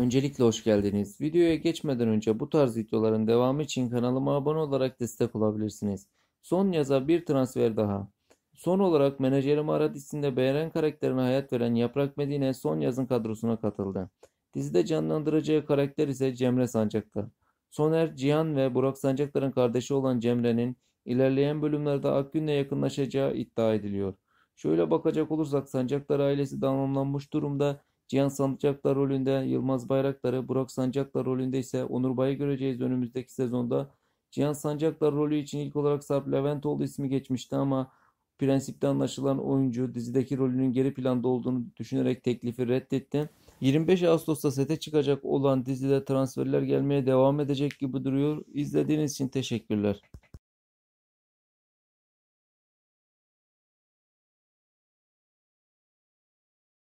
Öncelikle hoş geldiniz. Videoya geçmeden önce bu tarz videoların devamı için kanalıma abone olarak destek olabilirsiniz. Son yaza bir transfer daha. Son olarak menajerim Aradisinde isimde beğenen karakterine hayat veren Yaprak Medine son yazın kadrosuna katıldı. Dizide canlandıracağı karakter ise Cemre Sancaktar. Soner, Cihan ve Burak Sancaktar'ın kardeşi olan Cemre'nin ilerleyen bölümlerde Akgün'le yakınlaşacağı iddia ediliyor. Şöyle bakacak olursak Sancaktar ailesi damlamlanmış durumda Cihan Sancaklar rolünde Yılmaz Bayraktar'ı, Burak Sancaklar rolünde ise Onur Bay'ı göreceğiz önümüzdeki sezonda. Cihan Sancaklar rolü için ilk olarak Sarp Leventoğlu ismi geçmişti ama prensipte anlaşılan oyuncu dizideki rolünün geri planda olduğunu düşünerek teklifi reddetti. 25 Ağustos'ta sete çıkacak olan dizide transferler gelmeye devam edecek gibi duruyor. İzlediğiniz için teşekkürler.